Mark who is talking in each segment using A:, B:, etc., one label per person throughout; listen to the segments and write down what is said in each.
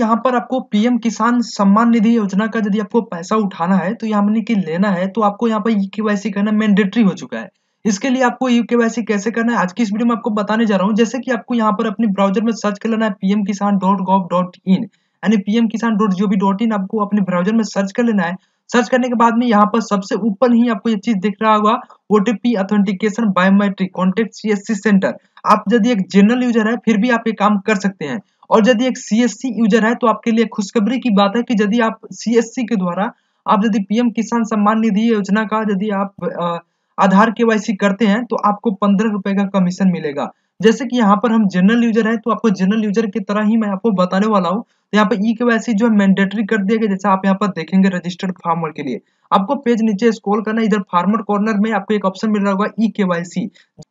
A: यहाँ पर आपको पीएम किसान सम्मान निधि योजना का यदि आपको पैसा उठाना है तो यहाँ की लेना है तो आपको यहाँ पर ई e करना मैंडेटरी हो चुका है इसके लिए आपको यू e कैसे करना है आज की इस वीडियो में आपको बताने जा रहा हूँ जैसे कि आपको यहाँ पर अपने ब्राउजर में सर्च कर लेना है पीएम किसान डॉट गॉव डॉट इन यानी पीएम किसान डॉट जी डॉट इन आपको अपने ब्राउजर में सर्च कर लेना है सर्च करने के बाद में यहाँ पर सबसे ऊपर ही आपको ये चीज दिख रहा होगा OTP authentication biometric contact C center आप यदि एक जनरल यूजर है फिर भी आप ये काम कर सकते हैं और यदि एक सी यूजर है तो आपके लिए खुशखबरी की बात है कि यदि आप सी के द्वारा आप यदि पीएम किसान सम्मान निधि योजना का यदि आप आधार के करते हैं तो आपको पंद्रह रुपए का कमीशन मिलेगा जैसे कि यहाँ पर हम जनरल यूजर है तो आपको जनरल यूजर की तरह ही मैं आपको बताने वाला हूँ तो यहाँ पे ई e के वाई जो है मैंडेटरी कर दिया गया जैसे आप यहाँ पर देखेंगे रजिस्टर्ड फार्मर के लिए आपको पेज नीचे स्क्रॉल करना इधर फार्मर कॉर्नर में आपको एक ऑप्शन मिल रहा होगा ई e के वाई सी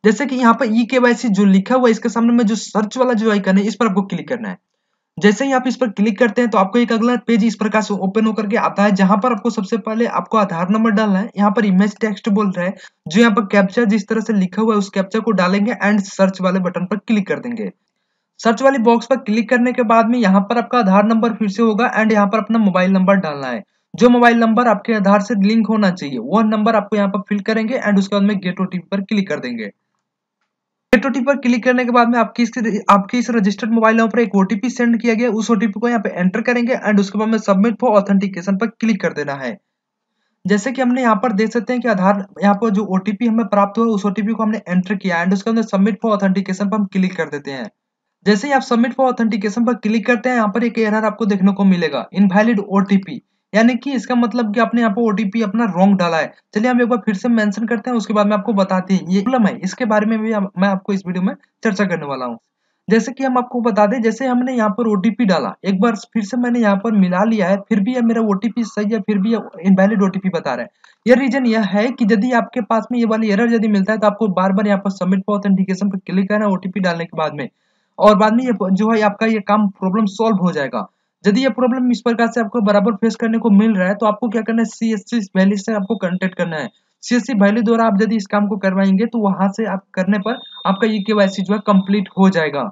A: जैसे कि यहाँ पर ई e के वाई सी जो लिखा हुआ है इसके सामने में जो सर्च वाला जो आइकन है इस पर आपको क्लिक करना है जैसे ही आप इस पर क्लिक करते हैं तो आपको एक अगला पेज इस प्रकार से ओपन होकर के आता है जहां पर आपको सबसे पहले आपको आधार नंबर डालना है यहाँ पर इमेज टेक्स्ट बोल रहा है जो यहाँ पर कैप्चा जिस तरह से लिखा हुआ है उस कैप्चा को डालेंगे एंड सर्च वाले बटन पर क्लिक कर देंगे सर्च वाली बॉक्स पर क्लिक करने के बाद में यहाँ पर आपका आधार नंबर फिर से होगा एंड यहाँ पर अपना मोबाइल नंबर डालना है जो मोबाइल नंबर आपके आधार से लिंक होना चाहिए वह नंबर आपको यहाँ पर फिल करेंगे एंड उसके बाद में गेट ओटीपी पर क्लिक कर देंगे गेट ओटीपी पर क्लिक करने के बाद में आपकी इसके आपके इस रजिस्टर्ड मोबाइल नंबर पर एक ओटीपी सेंड किया गया उस ओटीपी को यहाँ पर एंटर करेंगे एंड उसके बाद में सबमिट फॉर ऑथेंटिकेशन पर क्लिक कर देना है जैसे कि हमने यहाँ पर देख सकते हैं कि आधार यहाँ पर जो ओटीपी हमें प्राप्त हुआ उस ओटीपी को हमने एंटर किया एंड उसके बाद सबमिट फॉर ऑथेंटिकेशन पर हम क्लिक कर देते हैं जैसे ही आप सबमिट फॉर ऑथेंटिकेशन पर क्लिक करते हैं यहाँ पर एक एरर आपको देखने को मिलेगा इनवैलिड ओटीपी यानी कि इसका मतलब कि आपने यहाँ पर ओटीपी अपना रॉन्ग डाला है चलिए हम एक बार फिर से मेंशन करते हैं उसके बाद में आपको बताते हैं ये प्रॉब्लम है इसके बारे में भी मैं आपको इस वीडियो में चर्चा करने वाला हूँ जैसे कि हम आपको बता दें जैसे हमने यहाँ पर ओटीपी डाला एक बार फिर से मैंने यहाँ पर मिला लिया है फिर भी यह मेरा ओटीपी सही है फिर भी इनवैलिड ओटीपी बता रहा है यह रीजन यह है कि यदि आपके पास में ये वाली एरर यदि मिलता है तो आपको बार बार यहाँ पर सबमिट फॉर ऑथेंटिकेशन पर क्लिक करना है ओटीपी डालने के बाद में और बाद में ये जो है आपका ये काम प्रॉब्लम सॉल्व हो जाएगा यदि ये प्रॉब्लम इस प्रकार से आपको बराबर फेस करने को मिल रहा है तो आपको क्या करना है सी एस सी वैली से आपको कॉन्टेक्ट करना है सी एस सी वैली द्वारा आप यदि इस काम को करवाएंगे तो वहां से आप करने पर आपका ये केवाईसी जो है कम्प्लीट हो जाएगा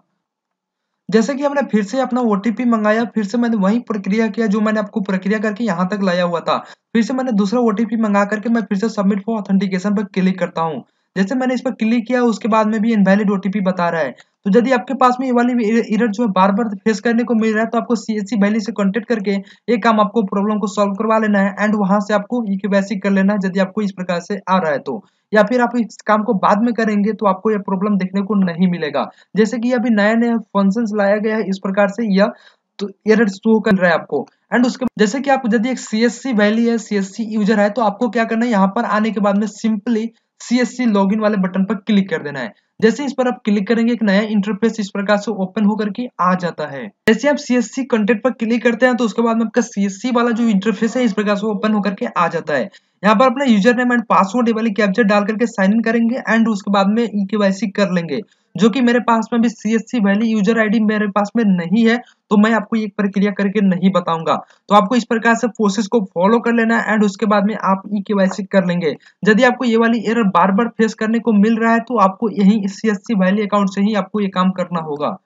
A: जैसे कि हमने फिर से अपना ओटीपी मंगाया फिर से मैंने वही प्रक्रिया किया जो मैंने आपको प्रक्रिया करके यहाँ तक लाया हुआ था फिर से मैंने दूसरा ओटीपी मंगा करके मैं फिर से सबमिट फॉर ऑथेंटिकेशन पर क्लिक करता हूँ जैसे मैंने इस पर क्लिक किया उसके बाद में भी इनवैलिड ओटीपी बता रहा है तो यदि आपके पास में ये वाली इरर e-, जो है बार बार फेस करने को मिल रहा है तो आपको सी एस वैली से कॉन्टेक्ट करके ये काम आपको प्रॉब्लम को सॉल्व करवा लेना है एंड वहां से आपको ई e कर लेना है यदि आपको इस प्रकार से आ रहा है तो या फिर आप इस काम को बाद में करेंगे तो आपको यह प्रॉब्लम देखने को नहीं मिलेगा जैसे कि अभी नया नया फंक्शन लाया गया है इस प्रकार से यह तो एरर शो कर रहा है आपको एंड उसके जैसे कि आप यदि एक सी एस सी वैली है सी एस सी यूजर है तो आपको क्या करना है यहाँ पर आने के बाद में simply C S C log in वाले बटन पर क्लिक कर देना है जैसे इस पर आप क्लिक करेंगे एक नया इंटरफेस इस प्रकार से ओपन होकर के आ जाता है जैसे आप सी एस सी कंटेंट पर क्लिक करते हैं तो उसके बाद में आपका सी एस सी वाला जो इंटरफेस है इस प्रकार से ओपन होकर के आ जाता है यहाँ पर अपना यूजर नेम एंड पासवर्ड वाली कैप्चर डाल करके साइन इन करेंगे एंड उसके बाद में ई के वाई सी कर लेंगे जो कि मेरे पास में भी C S C valley user ID मेरे पास में नहीं है तो मैं आपको एक प्रक्रिया करके नहीं बताऊंगा तो आपको इस प्रकार से प्रोसेस को फॉलो कर लेना है एंड उसके बाद में आप ई e के कर लेंगे यदि आपको ये वाली एरर बार बार फेस करने को मिल रहा है तो आपको यही C S C valley account से ही आपको ये काम करना होगा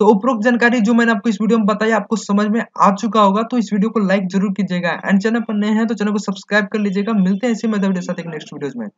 A: तो उपरोक्त जानकारी जो मैंने आपको इस वीडियो में बताया आपको समझ में आ चुका होगा तो इस वीडियो को लाइक जरूर कीजिएगा एंड चैनल पर नए हैं तो चैनल को सब्सक्राइब कर लीजिएगा मिलते हैं इसी मतलब साथ एक नेक्स्ट वीडियो में